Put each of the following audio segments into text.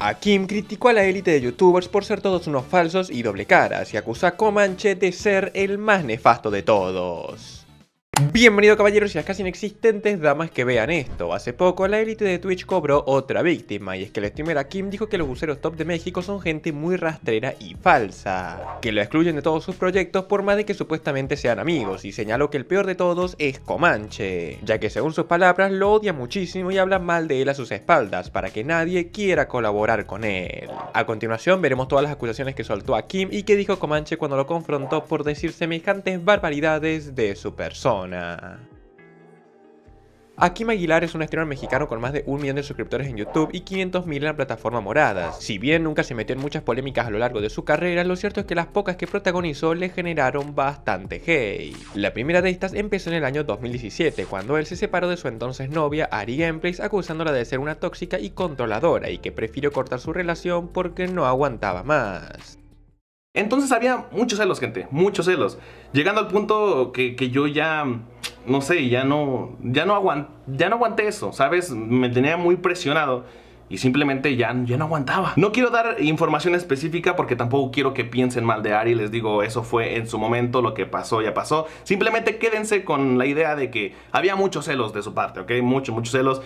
Akim criticó a la élite de youtubers por ser todos unos falsos y doble caras y acusó a Comanche de ser el más nefasto de todos. Bienvenido caballeros y las casi inexistentes damas que vean esto. Hace poco la élite de Twitch cobró otra víctima y es que la streamer Kim dijo que los buceros top de México son gente muy rastrera y falsa, que lo excluyen de todos sus proyectos por más de que supuestamente sean amigos y señaló que el peor de todos es Comanche, ya que según sus palabras lo odia muchísimo y habla mal de él a sus espaldas para que nadie quiera colaborar con él. A continuación veremos todas las acusaciones que soltó a Kim y que dijo Comanche cuando lo confrontó por decir semejantes barbaridades de su persona. Aquí Aguilar es un streamer mexicano con más de un millón de suscriptores en YouTube y 500.000 en la plataforma morada. Si bien nunca se metió en muchas polémicas a lo largo de su carrera, lo cierto es que las pocas que protagonizó le generaron bastante hate. La primera de estas empezó en el año 2017, cuando él se separó de su entonces novia Ari Gameplays acusándola de ser una tóxica y controladora y que prefirió cortar su relación porque no aguantaba más. Entonces había muchos celos, gente, muchos celos. Llegando al punto que, yo ya, no sé, ya no, ya no, aguanté eso, ¿sabes? Me tenía muy presionado y simplemente ya, ya no aguantaba. No quiero dar información específica porque tampoco quiero que piensen mal de Ari, les digo, eso fue en su momento, lo que pasó ya pasó. Simplemente quédense con la idea de que había muchos celos de su parte, ¿ok? Muchos, muchos celos.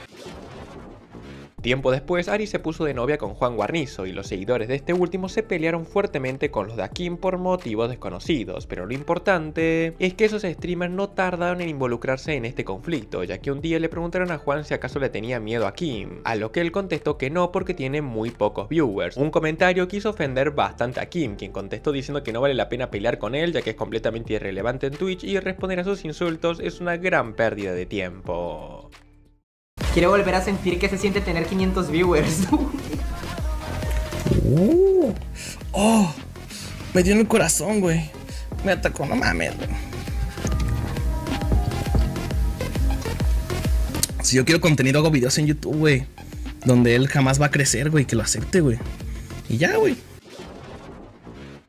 Tiempo después, Ari se puso de novia con Juan Guarnizo y los seguidores de este último se pelearon fuertemente con los de Akin por motivos desconocidos, pero lo importante es que esos streamers no tardaron en involucrarse en este conflicto, ya que un día le preguntaron a Juan si acaso le tenía miedo a Kim, a lo que él contestó que no porque tiene muy pocos viewers. Un comentario quiso ofender bastante a Kim, quien contestó diciendo que no vale la pena pelear con él ya que es completamente irrelevante en Twitch y responder a sus insultos es una gran pérdida de tiempo. Quiero volver a sentir que se siente tener 500 viewers. Uh. oh, me dio en el corazón, güey. Me atacó, no mames, Si yo quiero contenido, hago videos en YouTube, güey. Donde él jamás va a crecer, güey. Que lo acepte, güey. Y ya, güey.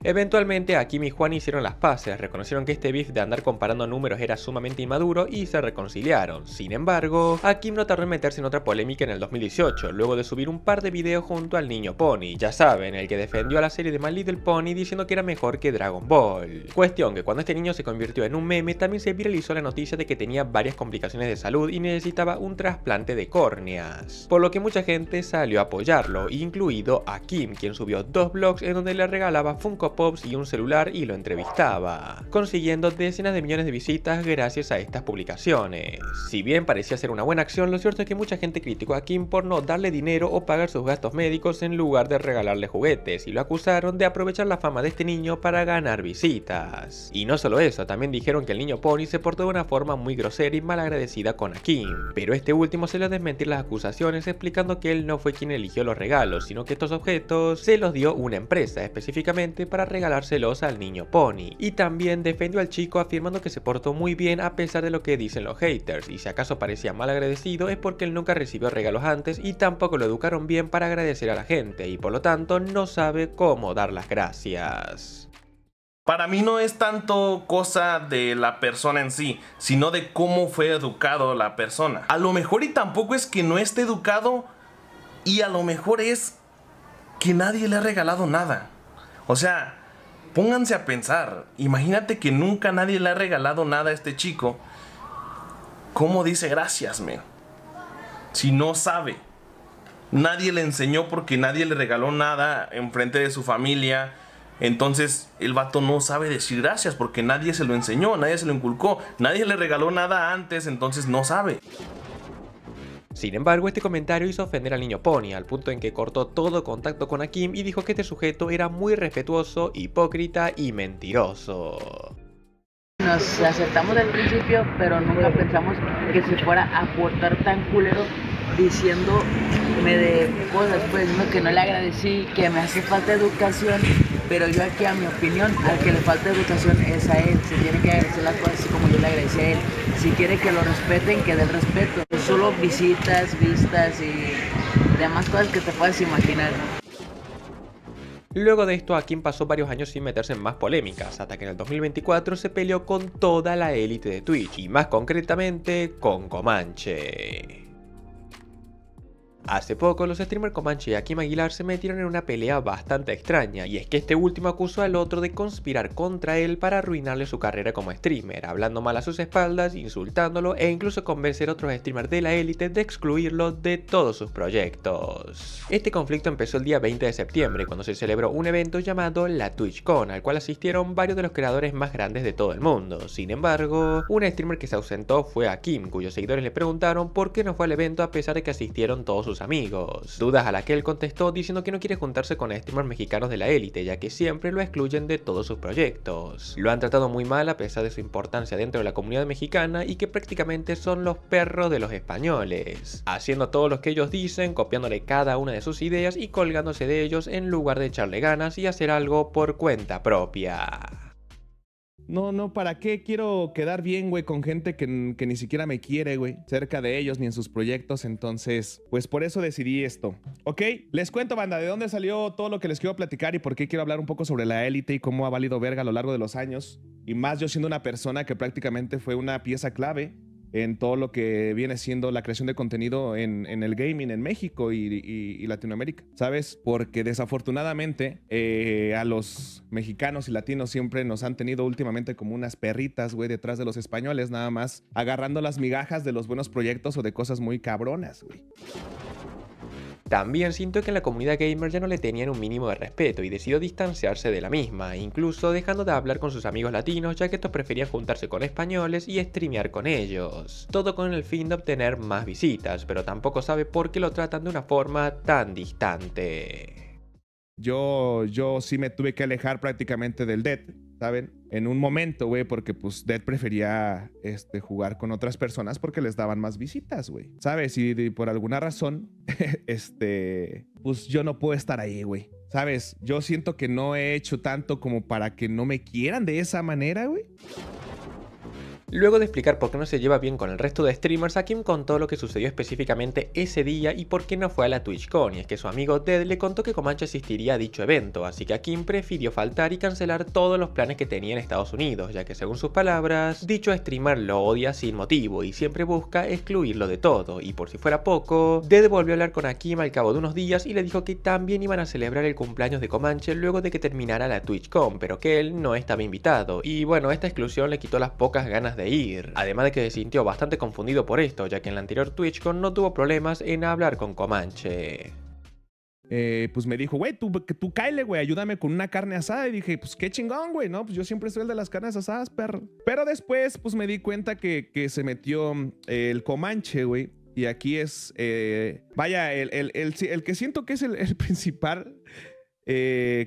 Eventualmente, Akim y Juan hicieron las paces, reconocieron que este beef de andar comparando números era sumamente inmaduro y se reconciliaron. Sin embargo, Akim no tardó en meterse en otra polémica en el 2018, luego de subir un par de videos junto al niño Pony, ya saben, el que defendió a la serie de My Little Pony diciendo que era mejor que Dragon Ball. Cuestión que cuando este niño se convirtió en un meme, también se viralizó la noticia de que tenía varias complicaciones de salud y necesitaba un trasplante de córneas. Por lo que mucha gente salió a apoyarlo, incluido a Kim, quien subió dos blogs en donde le regalaba Funko pops y un celular y lo entrevistaba, consiguiendo decenas de millones de visitas gracias a estas publicaciones. Si bien parecía ser una buena acción, lo cierto es que mucha gente criticó a Kim por no darle dinero o pagar sus gastos médicos en lugar de regalarle juguetes y lo acusaron de aprovechar la fama de este niño para ganar visitas. Y no solo eso, también dijeron que el niño Pony se portó de una forma muy grosera y malagradecida con a Kim, pero este último se le desmentido las acusaciones explicando que él no fue quien eligió los regalos, sino que estos objetos se los dio una empresa específicamente para regalárselos al niño Pony. Y también defendió al chico afirmando que se portó muy bien a pesar de lo que dicen los haters, y si acaso parecía mal agradecido es porque él nunca recibió regalos antes y tampoco lo educaron bien para agradecer a la gente, y por lo tanto no sabe cómo dar las gracias. Para mí no es tanto cosa de la persona en sí, sino de cómo fue educado la persona. A lo mejor y tampoco es que no esté educado y a lo mejor es que nadie le ha regalado nada. O sea, pónganse a pensar, imagínate que nunca nadie le ha regalado nada a este chico. ¿Cómo dice gracias, men? Si no sabe. Nadie le enseñó porque nadie le regaló nada en frente de su familia. Entonces el vato no sabe decir gracias porque nadie se lo enseñó, nadie se lo inculcó, nadie le regaló nada antes, entonces no sabe. Sin embargo, este comentario hizo ofender al niño Pony, al punto en que cortó todo contacto con Akim y dijo que este sujeto era muy respetuoso, hipócrita y mentiroso. Nos aceptamos al principio, pero nunca pensamos que se fuera a portar tan culero diciéndome de cosas, pues, que no le agradecí, que me hace falta educación pero yo aquí, a mi opinión, al que le falta educación es a él. Se tiene que agradecer las cosas así como yo le agradecí a él. Si quiere que lo respeten, que dé el respeto. Solo visitas, vistas y demás cosas que te puedas imaginar. Luego de esto, Akin pasó varios años sin meterse en más polémicas, hasta que en el 2024 se peleó con toda la élite de Twitch, y más concretamente con Comanche. Hace poco los streamers Comanche y Akim Aguilar se metieron en una pelea bastante extraña, y es que este último acusó al otro de conspirar contra él para arruinarle su carrera como streamer, hablando mal a sus espaldas, insultándolo e incluso convencer a otros streamers de la élite de excluirlo de todos sus proyectos. Este conflicto empezó el día 20 de septiembre, cuando se celebró un evento llamado la TwitchCon, al cual asistieron varios de los creadores más grandes de todo el mundo. Sin embargo, un streamer que se ausentó fue Akim, cuyos seguidores le preguntaron por qué no fue al evento a pesar de que asistieron todos sus amigos. Dudas a las que él contestó diciendo que no quiere juntarse con streamers mexicanos de la élite, ya que siempre lo excluyen de todos sus proyectos. Lo han tratado muy mal a pesar de su importancia dentro de la comunidad mexicana y que prácticamente son los perros de los españoles, haciendo todo lo que ellos dicen, copiándole cada una de sus ideas y colgándose de ellos en lugar de echarle ganas y hacer algo por cuenta propia. No, no, ¿para qué quiero quedar bien, güey, con gente que, ni siquiera me quiere, güey, cerca de ellos ni en sus proyectos? Entonces, pues por eso decidí esto. Ok, les cuento, banda, de dónde salió todo lo que les quiero platicar y por qué quiero hablar un poco sobre la élite y cómo ha valido verga a lo largo de los años. Y más yo siendo una persona que prácticamente fue una pieza clave en todo lo que viene siendo la creación de contenido en, el gaming en México y, Latinoamérica, ¿sabes? Porque desafortunadamente eh, a los mexicanos y latinos siempre nos han tenido últimamente como unas perritas, güey, detrás de los españoles, nada más agarrando las migajas de los buenos proyectos o de cosas muy cabronas, güey. También siento que en la comunidad gamer ya no le tenían un mínimo de respeto y decidió distanciarse de la misma, incluso dejando de hablar con sus amigos latinos ya que estos preferían juntarse con españoles y streamear con ellos. Todo con el fin de obtener más visitas, pero tampoco sabe por qué lo tratan de una forma tan distante. Yo, yo sí me tuve que alejar prácticamente del DET ¿saben? En un momento, güey, porque pues Dead prefería este, jugar con otras personas porque les daban más visitas, güey. ¿Sabes? Y, y, por alguna razón, este, pues yo no puedo estar ahí, güey. ¿Sabes? Yo siento que no he hecho tanto como para que no me quieran de esa manera, güey. Luego de explicar por qué no se lleva bien con el resto de streamers, Akim contó lo que sucedió específicamente ese día y por qué no fue a la TwitchCon, y es que su amigo Ted le contó que Comanche asistiría a dicho evento, así que Akim prefirió faltar y cancelar todos los planes que tenía en Estados Unidos, ya que según sus palabras, dicho streamer lo odia sin motivo y siempre busca excluirlo de todo, y por si fuera poco, Ted volvió a hablar con Akim al cabo de unos días y le dijo que también iban a celebrar el cumpleaños de Comanche luego de que terminara la TwitchCon, pero que él no estaba invitado, y bueno, esta exclusión le quitó las pocas ganas de ir. Además de que se sintió bastante confundido por esto, ya que en la anterior Twitch con no tuvo problemas en hablar con Comanche. Eh, pues me dijo, güey, tú, tú cáele, güey, ayúdame con una carne asada. Y dije, pues qué chingón, güey, ¿no? Pues yo siempre soy el de las carnes asadas, perro. Pero después, pues me di cuenta que, que se metió eh, el Comanche, güey. Y aquí es, eh, vaya, el, el, que siento que es el, principal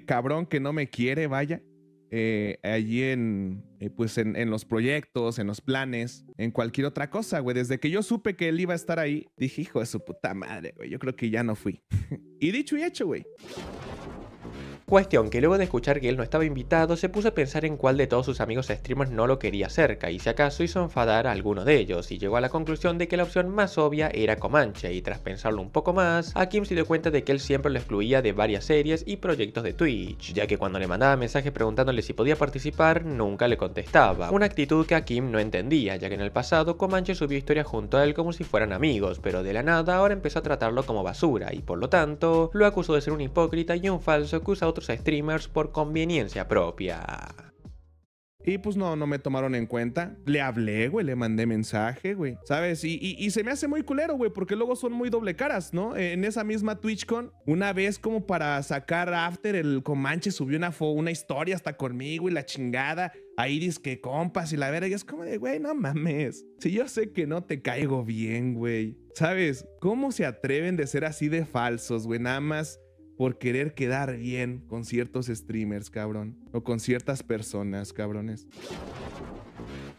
cabrón que no me quiere, vaya eh, allí en, eh, pues en, los proyectos, en los planes, en cualquier otra cosa, güey. Desde que yo supe que él iba a estar ahí, dije, hijo de su puta madre, güey, yo creo que ya no fui. y dicho y hecho, güey. Cuestión que luego de escuchar que él no estaba invitado, se puso a pensar en cuál de todos sus amigos streamers no lo quería cerca, y si acaso hizo enfadar a alguno de ellos, y llegó a la conclusión de que la opción más obvia era Comanche, y tras pensarlo un poco más, a Kim se dio cuenta de que él siempre lo excluía de varias series y proyectos de Twitch, ya que cuando le mandaba mensajes preguntándole si podía participar, nunca le contestaba, una actitud que a Kim no entendía, ya que en el pasado Comanche subió historias junto a él como si fueran amigos, pero de la nada ahora empezó a tratarlo como basura, y por lo tanto, lo acusó de ser un hipócrita y un falso que a streamers por conveniencia propia. Y pues no, no me tomaron en cuenta. Le hablé, güey, le mandé mensaje, güey. ¿Sabes? Y, y, se me hace muy culero, güey, porque luego son muy doble caras, ¿no? Eh, en esa misma TwitchCon, una vez como para sacar After, el Comanche subió una, una historia hasta conmigo y la chingada. Ahí dice que compas y la verga. Y es como de, güey, no mames. Si yo sé que no te caigo bien, güey. ¿Sabes? ¿Cómo se atreven de ser así de falsos, güey? Nada más por querer quedar bien con ciertos streamers, cabrón. O con ciertas personas, cabrones.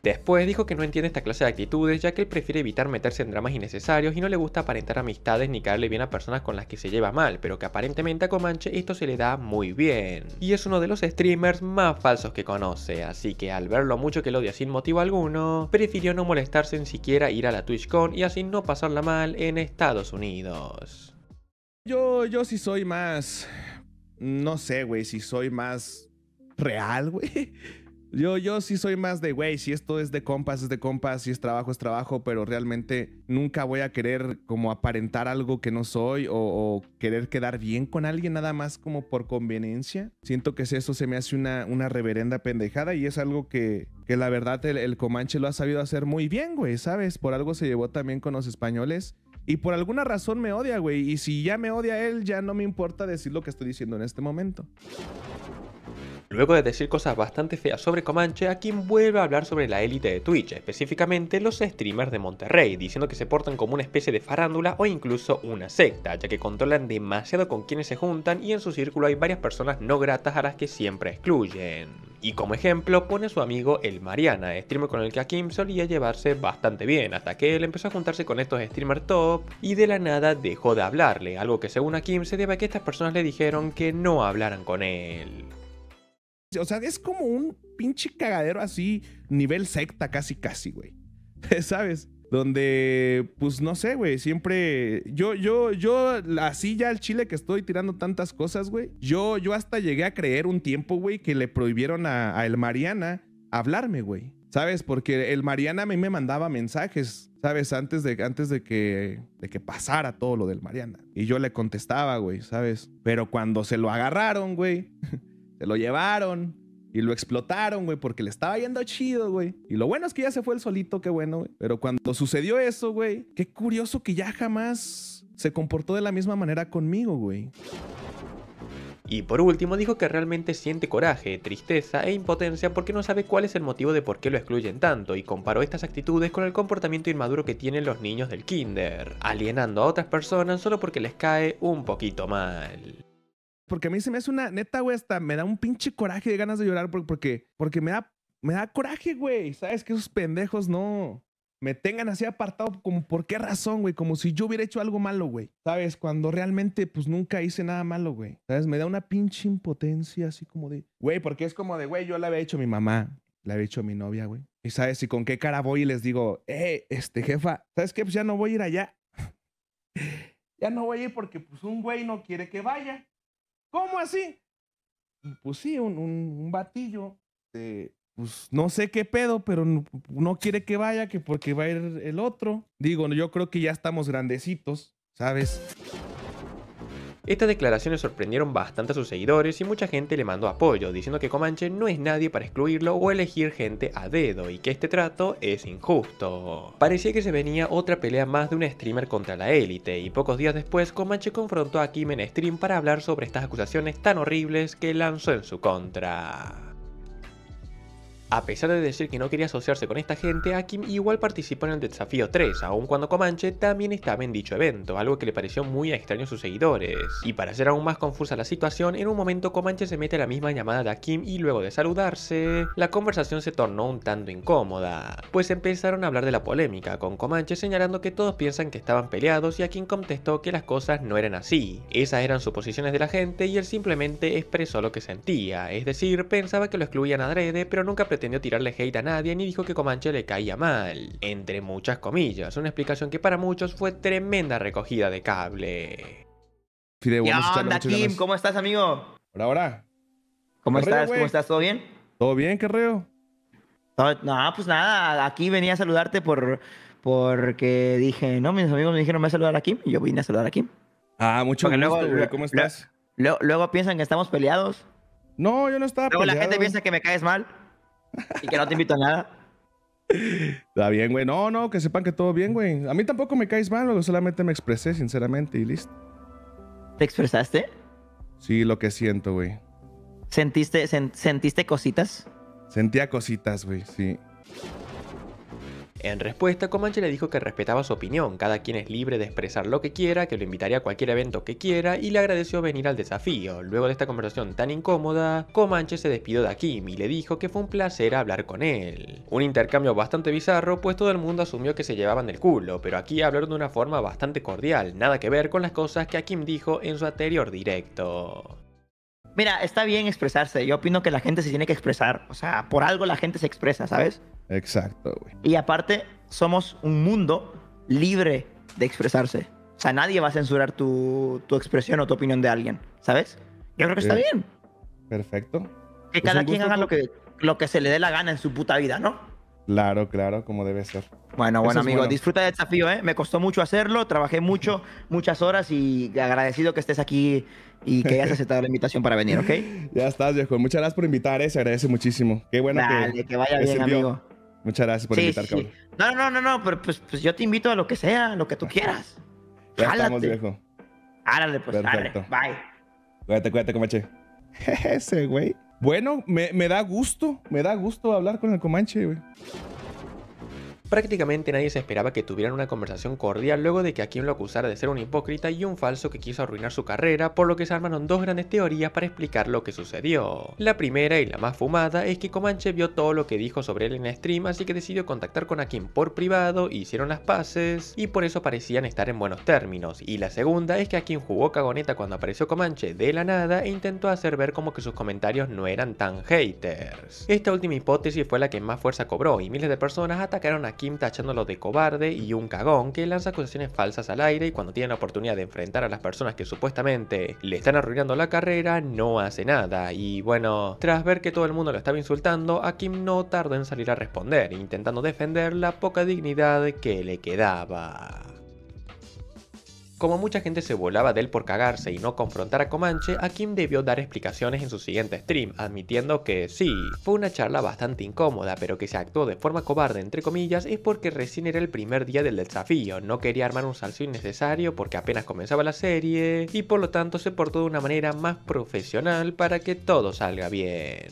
Después dijo que no entiende esta clase de actitudes, ya que él prefiere evitar meterse en dramas innecesarios y no le gusta aparentar amistades ni caerle bien a personas con las que se lleva mal, pero que aparentemente a Comanche esto se le da muy bien. Y es uno de los streamers más falsos que conoce, así que al ver lo mucho que lo odia sin motivo alguno, prefirió no molestarse ni siquiera ir a la TwitchCon y así no pasarla mal en Estados Unidos. Yo, yo sí soy más. No sé, güey, si soy más real, güey. Yo, yo sí soy más de, güey, si esto es de compas, es de compas, si es trabajo, es trabajo, pero realmente nunca voy a querer como aparentar algo que no soy o, querer quedar bien con alguien nada más como por conveniencia. Siento que eso se me hace una, una reverenda pendejada y es algo que, que la verdad el, el Comanche lo ha sabido hacer muy bien, güey, ¿sabes? Por algo se llevó también con los españoles y por alguna razón me odia, güey. Y si ya me odia él, ya no me importa decir lo que estoy diciendo en este momento. Luego de decir cosas bastante feas sobre Comanche, Akim vuelve a hablar sobre la élite de Twitch, específicamente los streamers de Monterrey, diciendo que se portan como una especie de farándula o incluso una secta, ya que controlan demasiado con quienes se juntan y en su círculo hay varias personas no gratas a las que siempre excluyen. Y como ejemplo pone a su amigo el Mariana, streamer con el que Akim solía llevarse bastante bien, hasta que él empezó a juntarse con estos streamers top y de la nada dejó de hablarle, algo que según Akim se debe a que estas personas le dijeron que no hablaran con él. O sea, es como un pinche cagadero así, nivel secta casi, casi, güey. ¿Sabes? Donde, pues no sé, güey, siempre. Yo, yo, yo, así ya al chile que estoy tirando tantas cosas, güey. Yo, yo hasta llegué a creer un tiempo, güey, que le prohibieron a, el Mariana hablarme, güey. ¿Sabes? Porque el Mariana a mí me mandaba mensajes, ¿sabes? Antes de, antes de que, de que pasara todo lo del Mariana. Y yo le contestaba, güey, ¿sabes? Pero cuando se lo agarraron, güey. Se lo llevaron y lo explotaron, güey, porque le estaba yendo chido, güey. Y lo bueno es que ya se fue el solito, qué bueno, güey. Pero cuando sucedió eso, güey, qué curioso que ya jamás se comportó de la misma manera conmigo, güey. Y por último dijo que realmente siente coraje, tristeza e impotencia porque no sabe cuál es el motivo de por qué lo excluyen tanto y comparó estas actitudes con el comportamiento inmaduro que tienen los niños del kinder, alienando a otras personas solo porque les cae un poquito mal. Porque a mí se me hace una neta, güey, hasta me da un pinche coraje de ganas de llorar porque, porque me, da, me da coraje, güey. ¿Sabes? Que esos pendejos no me tengan así apartado, como por qué razón, güey, como si yo hubiera hecho algo malo, güey. ¿Sabes? Cuando realmente, pues nunca hice nada malo, güey. ¿Sabes? Me da una pinche impotencia así como de, güey, porque es como de, güey, yo la había hecho a mi mamá, la había hecho a mi novia, güey. Y sabes, y con qué cara voy y les digo, eh, este jefa, ¿sabes qué? Pues ya no voy a ir allá. ya no voy a ir porque, pues, un güey no quiere que vaya. ¿Cómo así? Pues sí, un, un, batillo de, pues no sé qué pedo, pero no, quiere que vaya, que porque va a ir el otro. Digo, yo creo que ya estamos grandecitos, ¿sabes? Estas declaraciones sorprendieron bastante a sus seguidores y mucha gente le mandó apoyo, diciendo que Comanche no es nadie para excluirlo o elegir gente a dedo y que este trato es injusto. Parecía que se venía otra pelea más de un streamer contra la élite y pocos días después Comanche confrontó a Kim en stream para hablar sobre estas acusaciones tan horribles que lanzó en su contra. A pesar de decir que no quería asociarse con esta gente, Akim igual participó en el desafío 3, aun cuando Comanche también estaba en dicho evento, algo que le pareció muy extraño a sus seguidores. Y para hacer aún más confusa la situación, en un momento Comanche se mete a la misma llamada de Akim y luego de saludarse, la conversación se tornó un tanto incómoda, pues empezaron a hablar de la polémica, con Comanche señalando que todos piensan que estaban peleados y Akim contestó que las cosas no eran así. Esas eran suposiciones de la gente y él simplemente expresó lo que sentía, es decir, pensaba que lo excluían adrede, pero nunca pretendió tirarle hate a nadie ni dijo que Comanche le caía mal, entre muchas comillas, una explicación que para muchos fue tremenda recogida de cable. ¿Qué onda, Kim? ¿Cómo estás, amigo? Hola, hola. ¿Cómo estás? ¿Cómo estás? ¿Todo bien? ¿Todo bien, Carreo? No, no, pues nada, aquí venía a saludarte por porque dije, no, mis amigos me dijeron, me voy a saludar a Kim, y yo vine a saludar a Kim. Ah, mucho gusto, luego, ¿Cómo estás? Luego, piensan que estamos peleados. No, yo no estaba Luego la gente piensa que me caes mal. Y que no te invito a nada. Está bien, güey. No, no, que sepan que todo bien, güey. A mí tampoco me caes mal, Solamente me expresé, sinceramente, y listo. ¿Te expresaste? Sí, lo que siento, güey. ¿Sentiste, ¿Sentiste cositas? Sentía cositas, güey, sí. En respuesta, Comanche le dijo que respetaba su opinión, cada quien es libre de expresar lo que quiera, que lo invitaría a cualquier evento que quiera y le agradeció venir al desafío. Luego de esta conversación tan incómoda, Comanche se despidió de Akim y le dijo que fue un placer hablar con él. Un intercambio bastante bizarro, pues todo el mundo asumió que se llevaban el culo, pero aquí hablaron de una forma bastante cordial, nada que ver con las cosas que Akim dijo en su anterior directo. Mira, está bien expresarse. Yo opino que la gente se tiene que expresar. O sea, por algo la gente se expresa, ¿sabes? Exacto, güey. Y aparte, somos un mundo libre de expresarse. O sea, nadie va a censurar tu, expresión o tu opinión de alguien, ¿sabes? Yo creo que está bien. Perfecto. Que cada quien haga lo que, lo que se le dé la gana en su puta vida, ¿no? Claro, claro, como debe ser. Bueno, bueno, amigo, disfruta del desafío, ¿eh? Me costó mucho hacerlo, trabajé mucho, muchas horas y agradecido que estés aquí y que hayas aceptado la invitación para venir, ¿ok? Ya estás, viejo. Muchas gracias por invitar, ¿eh? Se agradece muchísimo. Qué bueno que, que vaya bien, amigo. Muchas gracias por invitar, cabrón. No, no, no, no, pero pues, pues, yo te invito a lo que sea, lo que tú quieras. ya estamos, viejo. Árale, pues, Perfecto. bye. Cuídate, cuídate, Comanche. Ese, güey. Bueno, me, me da gusto, me da gusto hablar con el Comanche, güey. Prácticamente nadie se esperaba que tuvieran una conversación cordial luego de que Akin lo acusara de ser un hipócrita y un falso que quiso arruinar su carrera, por lo que se armaron dos grandes teorías para explicar lo que sucedió. La primera y la más fumada es que Comanche vio todo lo que dijo sobre él en stream, así que decidió contactar con Akin por privado, hicieron las paces y por eso parecían estar en buenos términos. Y la segunda es que Akin jugó cagoneta cuando apareció Comanche de la nada e intentó hacer ver como que sus comentarios no eran tan haters. Esta última hipótesis fue la que más fuerza cobró y miles de personas atacaron a Kim tachándolo de cobarde y un cagón que lanza acusaciones falsas al aire y cuando tiene la oportunidad de enfrentar a las personas que supuestamente le están arruinando la carrera, no hace nada. Y bueno, tras ver que todo el mundo lo estaba insultando, a Kim no tardó en salir a responder, intentando defender la poca dignidad que le quedaba. Como mucha gente se volaba de él por cagarse y no confrontar a Comanche, Akim debió dar explicaciones en su siguiente stream, admitiendo que sí, fue una charla bastante incómoda, pero que se actuó de forma cobarde entre comillas es porque recién era el primer día del desafío, no quería armar un salso innecesario porque apenas comenzaba la serie y por lo tanto se portó de una manera más profesional para que todo salga bien.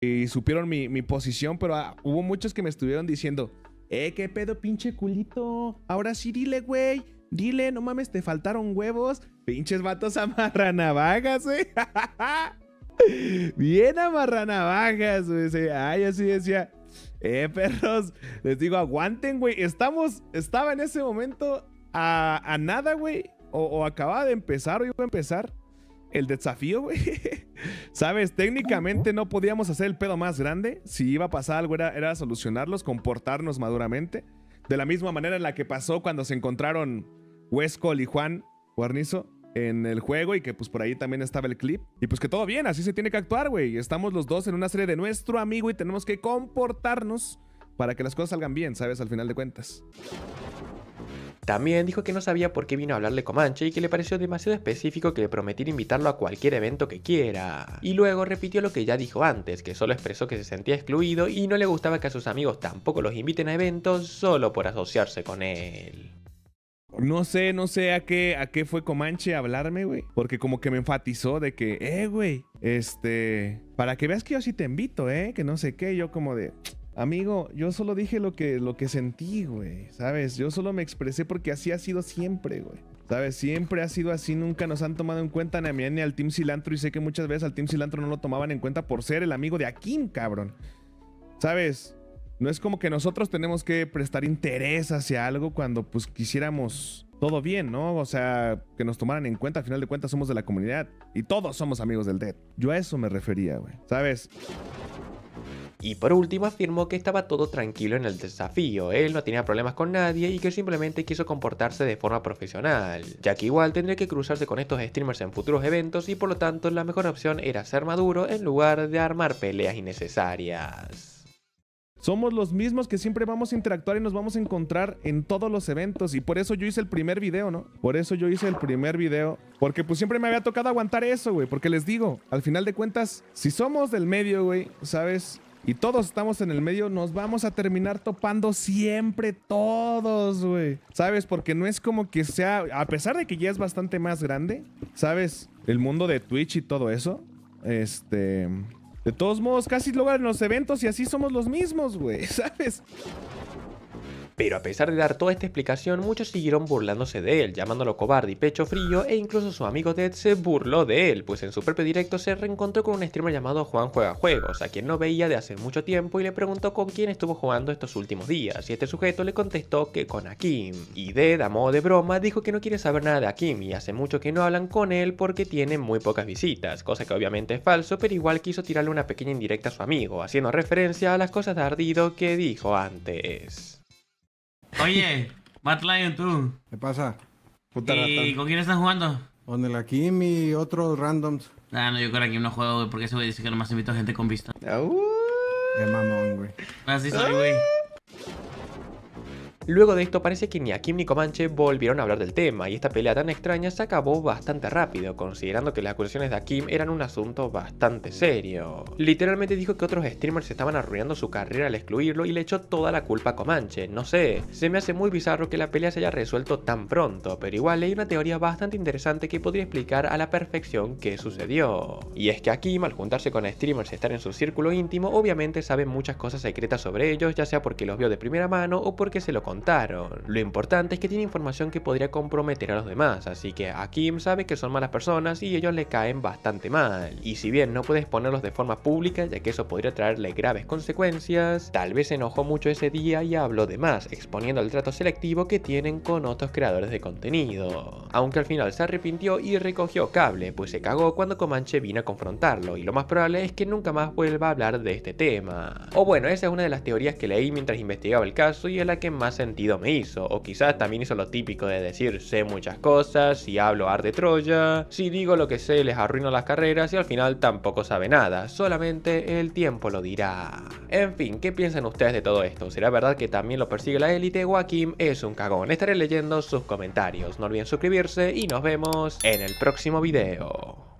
Y supieron mi, posición, pero ah, hubo muchos que me estuvieron diciendo, eh, qué pedo pinche culito, ahora sí dile, güey. Dile, no mames, te faltaron huevos. Pinches vatos navajas, eh. Bien amarranavagas, güey. Ay, así decía. Eh, perros, les digo, aguanten, güey. Estamos, estaba en ese momento a, a nada, güey. O, o, acababa de empezar, o iba a empezar el desafío, güey. Sabes, técnicamente no podíamos hacer el pedo más grande. Si iba a pasar algo, era, era solucionarlos, comportarnos maduramente. De la misma manera en la que pasó cuando se encontraron Huesco, y Juan Guarnizo en el juego y que pues por ahí también estaba el clip. Y pues que todo bien, así se tiene que actuar, güey. Estamos los dos en una serie de nuestro amigo y tenemos que comportarnos para que las cosas salgan bien, ¿sabes? Al final de cuentas. También dijo que no sabía por qué vino a hablarle Comanche y que le pareció demasiado específico que le prometiera invitarlo a cualquier evento que quiera. Y luego repitió lo que ya dijo antes, que solo expresó que se sentía excluido y no le gustaba que a sus amigos tampoco los inviten a eventos solo por asociarse con él. No sé, no sé a qué, a qué fue Comanche a hablarme, güey. Porque como que me enfatizó de que, eh, güey, este, para que veas que yo sí te invito, eh, que no sé qué. Yo como de, Amigo, yo solo dije lo que, lo que sentí, güey, ¿sabes? Yo solo me expresé porque así ha sido siempre, güey. ¿Sabes? Siempre ha sido así, nunca nos han tomado en cuenta ni a mí ni al Team Cilantro y sé que muchas veces al Team Cilantro no lo tomaban en cuenta por ser el amigo de Akin, cabrón. ¿Sabes? No es como que nosotros tenemos que prestar interés hacia algo cuando pues quisiéramos todo bien, ¿no? O sea, que nos tomaran en cuenta, al final de cuentas somos de la comunidad y todos somos amigos del Dead. E yo a eso me refería, güey. ¿Sabes? Y por último afirmó que estaba todo tranquilo en el desafío, él no tenía problemas con nadie y que simplemente quiso comportarse de forma profesional, ya que igual tendría que cruzarse con estos streamers en futuros eventos y por lo tanto la mejor opción era ser maduro en lugar de armar peleas innecesarias. Somos los mismos que siempre vamos a interactuar y nos vamos a encontrar en todos los eventos. Y por eso yo hice el primer video, ¿no? Por eso yo hice el primer video. Porque pues siempre me había tocado aguantar eso, güey. Porque les digo, al final de cuentas, si somos del medio, güey, ¿sabes? y todos estamos en el medio, nos vamos a terminar topando siempre todos, güey. ¿Sabes? Porque no es como que sea, a pesar de que ya es bastante más grande, ¿sabes? El mundo de Twitch y todo eso, este... De todos modos, casi logran los eventos y así somos los mismos, güey, ¿sabes? Pero a pesar de dar toda esta explicación, muchos siguieron burlándose de él, llamándolo cobarde y pecho frío, e incluso su amigo Ted se burló de él, pues en su propio directo se reencontró con un streamer llamado Juan Juega Juegos, a quien no veía de hace mucho tiempo y le preguntó con quién estuvo jugando estos últimos días, y este sujeto le contestó que con Akim. Y Dead, a modo de broma, dijo que no quiere saber nada de Akim y hace mucho que no hablan con él porque tiene muy pocas visitas, cosa que obviamente es falso, pero igual quiso tirarle una pequeña indirecta a su amigo, haciendo referencia a las cosas de ardido que dijo antes. Oye, Matt Lion, tú. ¿Qué pasa? Puta ¿Y con quién estás jugando? Con el Akim y otros randoms. Ah, no, yo con aquí no juego, güey, porque ese güey dice que nomás invito a gente con vista. Es ah, uh. Qué mamón, güey. Así ah, soy, güey. Ah. Luego de esto parece que ni Akim ni Comanche volvieron a hablar del tema y esta pelea tan extraña se acabó bastante rápido, considerando que las acusaciones de Akim eran un asunto bastante serio. Literalmente dijo que otros streamers estaban arruinando su carrera al excluirlo y le echó toda la culpa a Comanche, no sé, se me hace muy bizarro que la pelea se haya resuelto tan pronto, pero igual hay una teoría bastante interesante que podría explicar a la perfección qué sucedió. Y es que Akim al juntarse con streamers y estar en su círculo íntimo, obviamente sabe muchas cosas secretas sobre ellos, ya sea porque los vio de primera mano o porque se lo contó lo importante es que tiene información que podría comprometer a los demás, así que a Kim sabe que son malas personas y ellos le caen bastante mal. Y si bien no puede exponerlos de forma pública, ya que eso podría traerle graves consecuencias, tal vez se enojó mucho ese día y habló de más, exponiendo el trato selectivo que tienen con otros creadores de contenido. Aunque al final se arrepintió y recogió cable, pues se cagó cuando Comanche vino a confrontarlo, y lo más probable es que nunca más vuelva a hablar de este tema. O bueno, esa es una de las teorías que leí mientras investigaba el caso y es la que más se sentido me hizo. O quizás también hizo lo típico de decir, sé muchas cosas, si hablo arte Troya, si digo lo que sé les arruino las carreras y al final tampoco sabe nada, solamente el tiempo lo dirá. En fin, ¿qué piensan ustedes de todo esto? ¿Será verdad que también lo persigue la élite Joaquim es un cagón? Estaré leyendo sus comentarios, no olviden suscribirse y nos vemos en el próximo video.